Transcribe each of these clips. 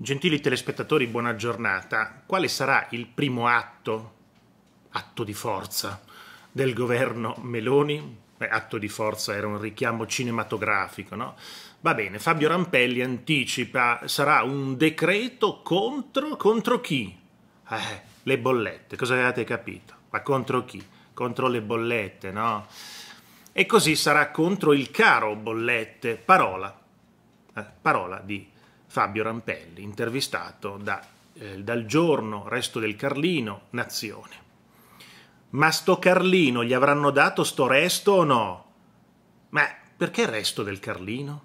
Gentili telespettatori, buona giornata. Quale sarà il primo atto, atto di forza, del governo Meloni? Beh, atto di forza era un richiamo cinematografico, no? Va bene, Fabio Rampelli anticipa, sarà un decreto contro, contro chi? Eh, le bollette, cosa avevate capito? Ma contro chi? Contro le bollette, no? E così sarà contro il caro bollette, parola, eh, parola di Fabio Rampelli, intervistato da, eh, dal giorno Resto del Carlino, Nazione. Ma sto Carlino gli avranno dato sto resto o no? Ma perché il resto del Carlino?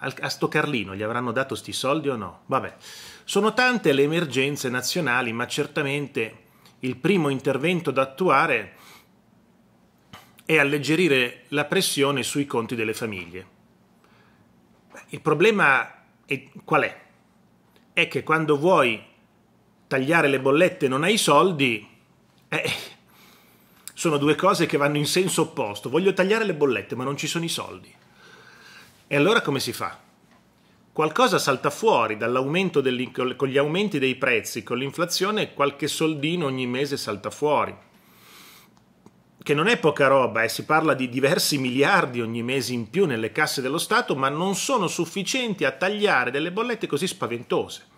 A sto Carlino gli avranno dato sti soldi o no? Vabbè, sono tante le emergenze nazionali, ma certamente il primo intervento da attuare è alleggerire la pressione sui conti delle famiglie. Il problema è, qual è? È che quando vuoi tagliare le bollette e non hai i soldi, eh, sono due cose che vanno in senso opposto. Voglio tagliare le bollette, ma non ci sono i soldi. E allora come si fa? Qualcosa salta fuori dall'aumento con gli aumenti dei prezzi, con l'inflazione, qualche soldino ogni mese salta fuori che non è poca roba e eh, si parla di diversi miliardi ogni mese in più nelle casse dello Stato, ma non sono sufficienti a tagliare delle bollette così spaventose.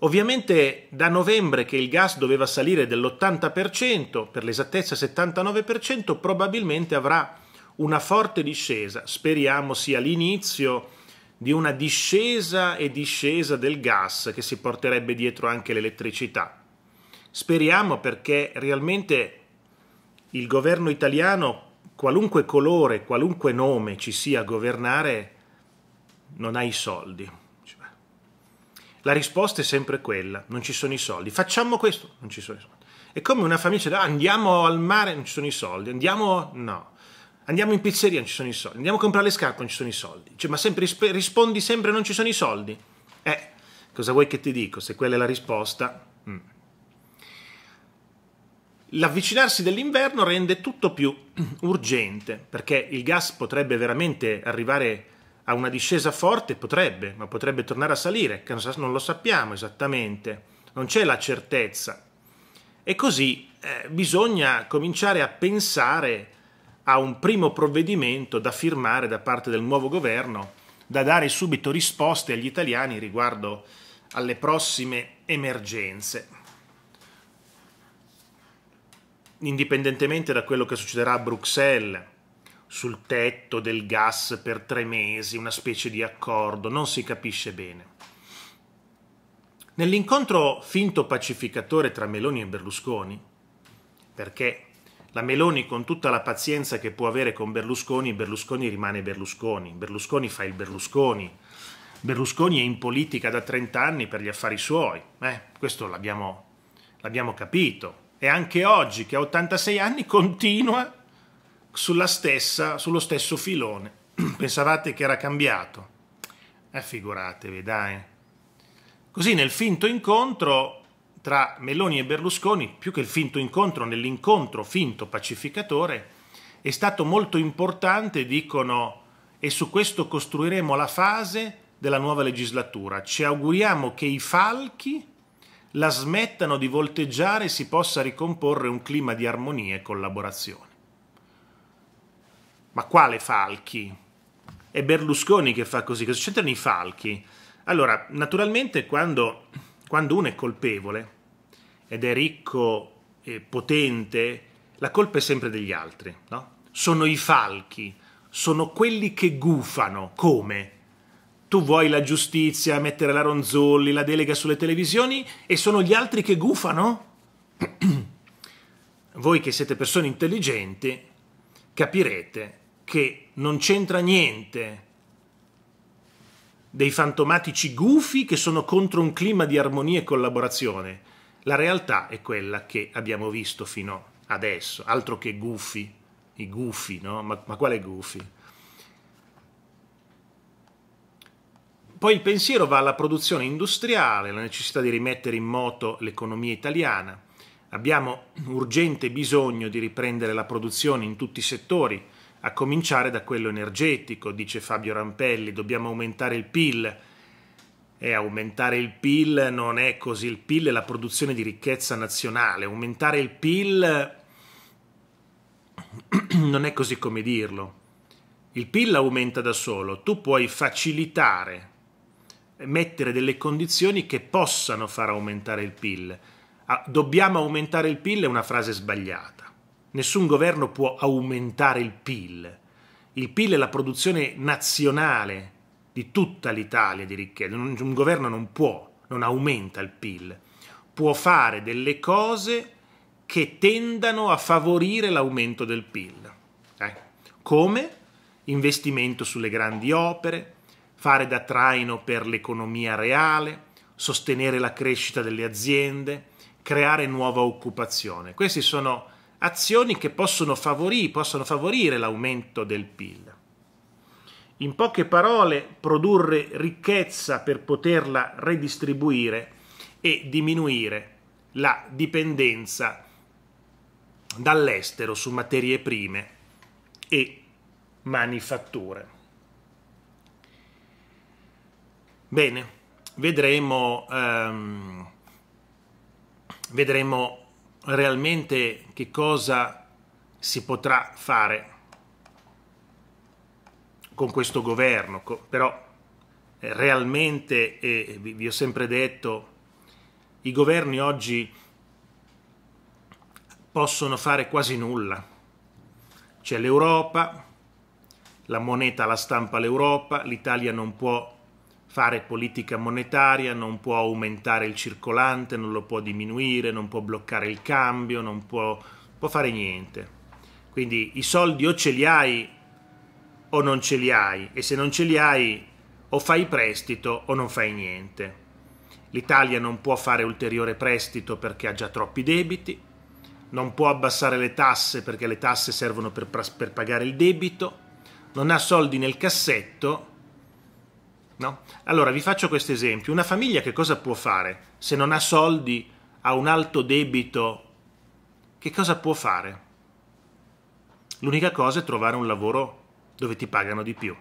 Ovviamente da novembre che il gas doveva salire dell'80%, per l'esattezza 79%, probabilmente avrà una forte discesa. Speriamo sia l'inizio di una discesa e discesa del gas che si porterebbe dietro anche l'elettricità. Speriamo perché realmente il governo italiano, qualunque colore, qualunque nome ci sia a governare, non ha i soldi. La risposta è sempre quella, non ci sono i soldi. Facciamo questo, non ci sono i soldi. È come una famiglia dice, ah, andiamo al mare, non ci sono i soldi, andiamo, no. Andiamo in pizzeria, non ci sono i soldi. Andiamo a comprare le scarpe, non ci sono i soldi. Cioè, ma sempre, rispondi sempre, non ci sono i soldi. Eh, cosa vuoi che ti dico? Se quella è la risposta, L'avvicinarsi dell'inverno rende tutto più urgente, perché il gas potrebbe veramente arrivare a una discesa forte, potrebbe, ma potrebbe tornare a salire, non lo sappiamo esattamente, non c'è la certezza. E così eh, bisogna cominciare a pensare a un primo provvedimento da firmare da parte del nuovo governo, da dare subito risposte agli italiani riguardo alle prossime emergenze indipendentemente da quello che succederà a Bruxelles sul tetto del gas per tre mesi, una specie di accordo, non si capisce bene. Nell'incontro finto pacificatore tra Meloni e Berlusconi, perché la Meloni con tutta la pazienza che può avere con Berlusconi, Berlusconi rimane Berlusconi, Berlusconi fa il Berlusconi, Berlusconi è in politica da 30 anni per gli affari suoi, eh, questo l'abbiamo, l'abbiamo capito, e anche oggi che ha 86 anni continua stessa, sullo stesso filone. Pensavate che era cambiato? Eh, figuratevi, dai. Così nel finto incontro tra Meloni e Berlusconi, più che il finto incontro, nell'incontro finto pacificatore, è stato molto importante, dicono, e su questo costruiremo la fase della nuova legislatura. Ci auguriamo che i falchi la smettano di volteggiare e si possa ricomporre un clima di armonia e collaborazione. Ma quale falchi? È Berlusconi che fa così, cosa c'entrano i falchi? Allora, naturalmente quando, quando uno è colpevole ed è ricco e potente, la colpa è sempre degli altri, no? Sono i falchi, sono quelli che gufano, come? tu vuoi la giustizia, mettere la Ronzolli, la delega sulle televisioni e sono gli altri che gufano? Voi che siete persone intelligenti capirete che non c'entra niente dei fantomatici gufi che sono contro un clima di armonia e collaborazione. La realtà è quella che abbiamo visto fino adesso, altro che gufi, i gufi, no? Ma, ma quale gufi? Poi il pensiero va alla produzione industriale, la necessità di rimettere in moto l'economia italiana. Abbiamo urgente bisogno di riprendere la produzione in tutti i settori, a cominciare da quello energetico, dice Fabio Rampelli, dobbiamo aumentare il PIL. E aumentare il PIL non è così, il PIL è la produzione di ricchezza nazionale, aumentare il PIL non è così come dirlo. Il PIL aumenta da solo, tu puoi facilitare mettere delle condizioni che possano far aumentare il PIL. Ah, dobbiamo aumentare il PIL è una frase sbagliata. Nessun governo può aumentare il PIL. Il PIL è la produzione nazionale di tutta l'Italia di ricchezza. Un, governo non può, non aumenta il PIL. Può fare delle cose che tendano a favorire l'aumento del PIL. Eh? Come investimento sulle grandi opere, fare da traino per l'economia reale, sostenere la crescita delle aziende, creare nuova occupazione. Queste sono azioni che possono, favorire, possono favorire l'aumento del PIL. In poche parole, produrre ricchezza per poterla redistribuire e diminuire la dipendenza dall'estero su materie prime e manifatture. Bene, vedremo, um, vedremo realmente che cosa si potrà fare con questo governo, però eh, realmente, e vi ho sempre detto, i governi oggi possono fare quasi nulla. C'è l'Europa, la moneta la stampa l'Europa, l'Italia non può fare politica monetaria, non può aumentare il circolante, non lo può diminuire, non può bloccare il cambio, non può, può fare niente. Quindi i soldi o ce li hai o non ce li hai e se non ce li hai o fai prestito o non fai niente. L'Italia non può fare ulteriore prestito perché ha già troppi debiti, non può abbassare le tasse perché le tasse servono per, per pagare il debito, non ha soldi nel cassetto No? Allora vi faccio questo esempio. Una famiglia che cosa può fare? Se non ha soldi, ha un alto debito, che cosa può fare? L'unica cosa è trovare un lavoro dove ti pagano di più.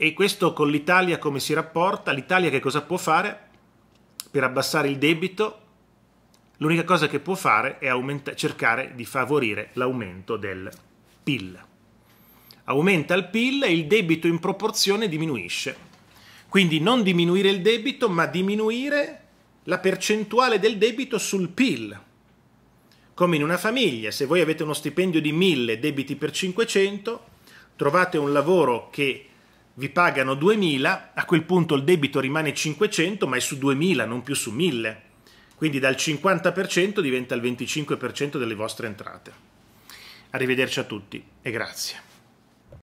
E questo con l'Italia come si rapporta? L'Italia che cosa può fare per abbassare il debito? L'unica cosa che può fare è cercare di favorire l'aumento del PIL aumenta il PIL e il debito in proporzione diminuisce. Quindi non diminuire il debito, ma diminuire la percentuale del debito sul PIL. Come in una famiglia, se voi avete uno stipendio di 1000 debiti per 500, trovate un lavoro che vi pagano 2000, a quel punto il debito rimane 500, ma è su 2000, non più su 1000. Quindi dal 50% diventa il 25% delle vostre entrate. Arrivederci a tutti e grazie.